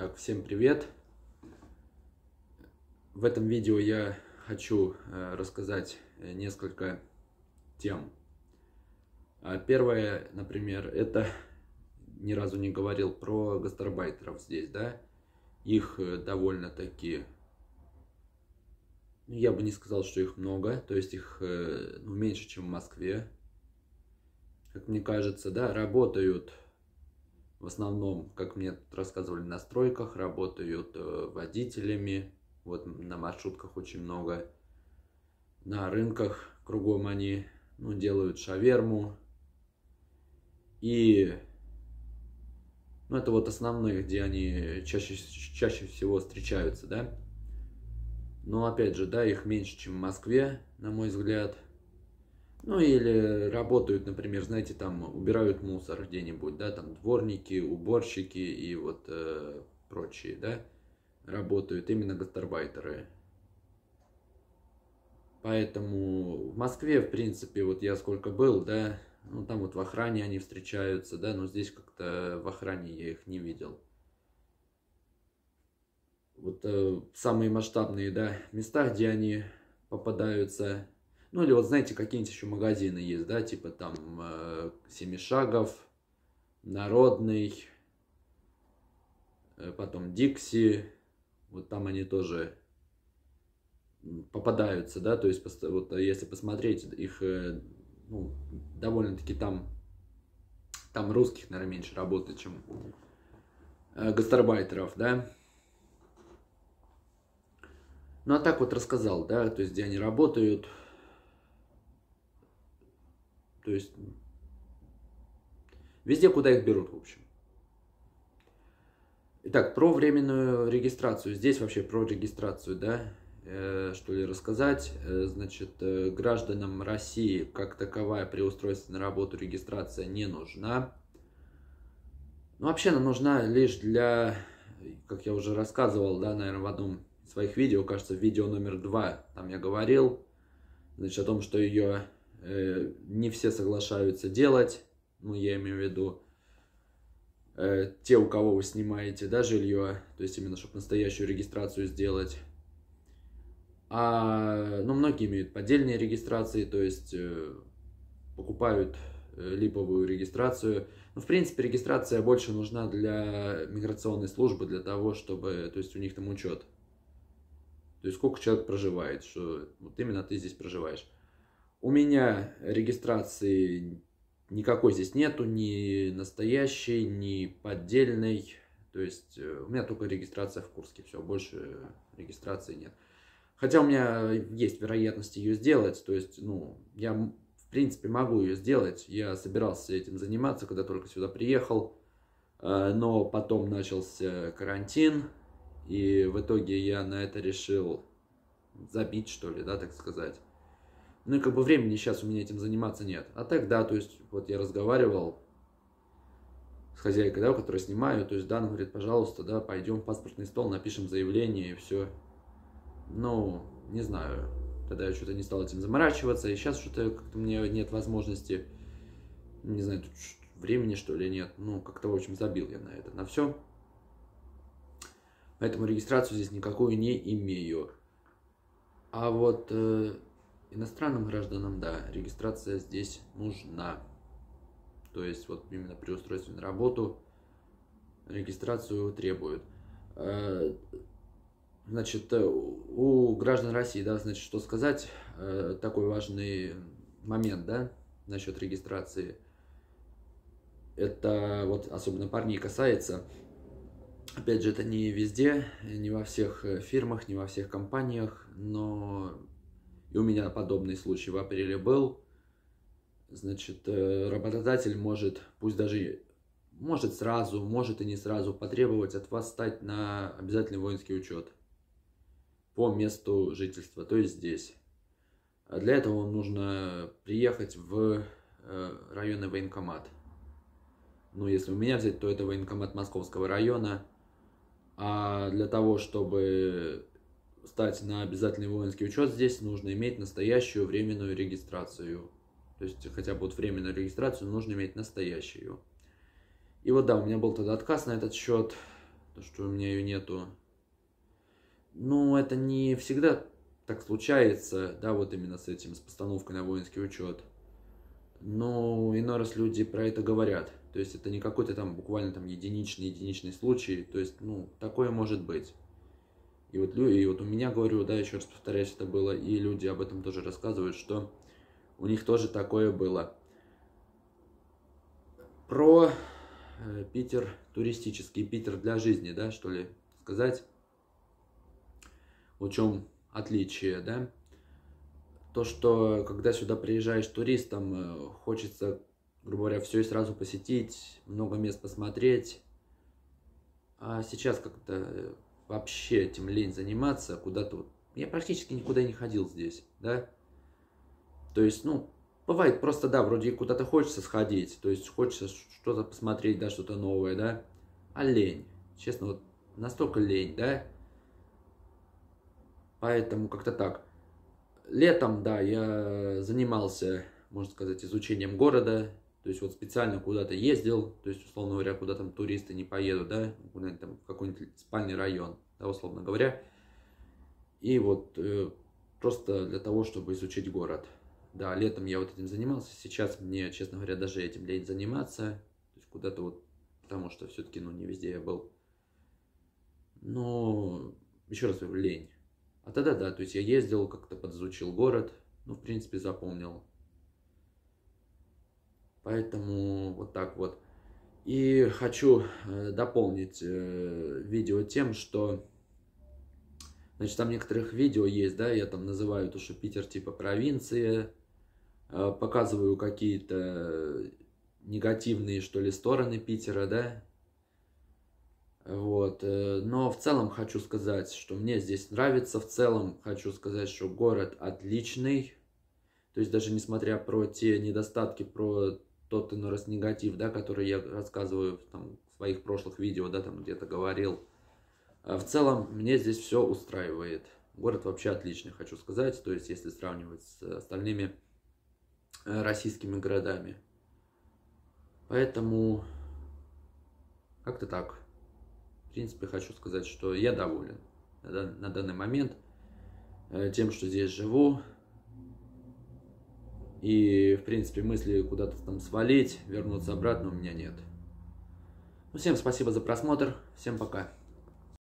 Так, всем привет! В этом видео я хочу э, рассказать э, несколько тем. А первое, например, это ни разу не говорил про гастарбайтеров здесь, да? Их э, довольно-таки, ну, я бы не сказал, что их много, то есть их ну, меньше, чем в Москве, как мне кажется, да, работают в основном, как мне тут рассказывали, на стройках работают э, водителями. Вот на маршрутках очень много. На рынках кругом они ну, делают шаверму. И ну, это вот основные, где они чаще, чаще всего встречаются, да. Но опять же, да, их меньше, чем в Москве, на мой взгляд. Ну или работают, например, знаете, там убирают мусор где-нибудь, да, там дворники, уборщики и вот э, прочие, да, работают именно гастарбайтеры. Поэтому в Москве, в принципе, вот я сколько был, да, ну там вот в охране они встречаются, да, но здесь как-то в охране я их не видел. Вот э, самые масштабные, да, места, где они попадаются, ну или вот знаете, какие-нибудь еще магазины есть, да, типа там э, Семи Шагов, Народный, э, потом Дикси, вот там они тоже попадаются, да, то есть вот э, если посмотреть их, э, ну, довольно-таки там, там русских, наверное, меньше работает, чем э, гастарбайтеров, да, ну а так вот рассказал, да, то есть где они работают, то есть везде, куда их берут, в общем. Итак, про временную регистрацию. Здесь вообще про регистрацию, да, э, что ли рассказать. Э, значит, э, гражданам России как таковая при устройстве на работу регистрация не нужна. Ну, вообще она нужна лишь для, как я уже рассказывал, да, наверное, в одном из своих видео, кажется, в видео номер два, там я говорил, значит, о том, что ее Э, не все соглашаются делать, ну, я имею в виду э, те, у кого вы снимаете, да, жилье, то есть именно, чтобы настоящую регистрацию сделать. А, ну, многие имеют поддельные регистрации, то есть э, покупают э, липовую регистрацию. ну в принципе, регистрация больше нужна для миграционной службы, для того, чтобы, то есть у них там учет. То есть сколько человек проживает, что вот именно ты здесь проживаешь. У меня регистрации никакой здесь нету, ни настоящей, ни поддельной. То есть э, у меня только регистрация в Курске, все, больше регистрации нет. Хотя у меня есть вероятность ее сделать, то есть, ну, я в принципе могу ее сделать. Я собирался этим заниматься, когда только сюда приехал, э, но потом начался карантин, и в итоге я на это решил забить, что ли, да, так сказать. Ну и как бы времени сейчас у меня этим заниматься нет. А так, да, то есть вот я разговаривал с хозяйкой, да, у которой снимаю, то есть Дана говорит, пожалуйста, да, пойдем в паспортный стол, напишем заявление и все. Ну, не знаю, тогда я что-то не стал этим заморачиваться, и сейчас что-то как-то мне нет возможности, не знаю, тут времени что ли нет, ну, как-то, в общем, забил я на это, на все. Поэтому регистрацию здесь никакую не имею. А вот э, Иностранным гражданам, да, регистрация здесь нужна. То есть вот именно при устройстве на работу регистрацию требуют. Э, значит, э, у граждан России, да, значит, что сказать, э, такой важный момент, да, насчет регистрации. Это вот особенно парней касается. Опять же, это не везде, не во всех фирмах, не во всех компаниях, но и у меня подобный случай в апреле был. Значит, э, работодатель может, пусть даже может сразу, может и не сразу потребовать от вас стать на обязательный воинский учет по месту жительства, то есть здесь. А для этого вам нужно приехать в э, районный военкомат. Ну, если у меня взять, то это военкомат Московского района. А для того, чтобы стать на обязательный воинский учет, здесь нужно иметь настоящую временную регистрацию. То есть хотя бы вот временную регистрацию нужно иметь настоящую. И вот да, у меня был тогда отказ на этот счет, то что у меня ее нету. Но это не всегда так случается, да, вот именно с этим, с постановкой на воинский учет. Но иной раз люди про это говорят. То есть это не какой-то там буквально там единичный-единичный случай. То есть, ну, такое может быть. И вот, и вот у меня, говорю, да, еще раз повторяюсь, это было, и люди об этом тоже рассказывают, что у них тоже такое было. Про э, Питер туристический, Питер для жизни, да, что ли, сказать. В чем отличие, да? То, что когда сюда приезжаешь туристом, э, хочется, грубо говоря, все и сразу посетить, много мест посмотреть. А сейчас как-то э, вообще этим лень заниматься куда-то. Вот. Я практически никуда не ходил здесь, да. То есть, ну, бывает просто, да, вроде куда-то хочется сходить, то есть хочется что-то посмотреть, да, что-то новое, да. А лень, честно, вот настолько лень, да. Поэтому как-то так. Летом, да, я занимался, можно сказать, изучением города, то есть вот специально куда-то ездил, то есть, условно говоря, куда там туристы не поедут, да, куда-нибудь там в какой-нибудь спальный район, да, условно говоря, и вот э, просто для того, чтобы изучить город. Да, летом я вот этим занимался, сейчас мне, честно говоря, даже этим лень заниматься, то есть куда-то вот, потому что все-таки, ну, не везде я был. Но, еще раз говорю, лень. А тогда да, то есть я ездил, как-то подзучил город, ну, в принципе, запомнил, Поэтому вот так вот. И хочу э, дополнить э, видео тем, что... Значит, там некоторых видео есть, да, я там называю то, что Питер типа провинция, э, показываю какие-то негативные, что ли, стороны Питера, да, вот, но в целом хочу сказать, что мне здесь нравится, в целом хочу сказать, что город отличный, то есть даже несмотря про те недостатки, про тот ну, раз негатив, да, который я рассказываю там, в своих прошлых видео, да, там где-то говорил. А в целом, мне здесь все устраивает. Город вообще отличный, хочу сказать, то есть если сравнивать с остальными э, российскими городами. Поэтому как-то так. В принципе, хочу сказать, что я доволен на данный момент э, тем, что здесь живу, и, в принципе, мысли куда-то там свалить, вернуться обратно у меня нет. Ну, всем спасибо за просмотр. Всем пока.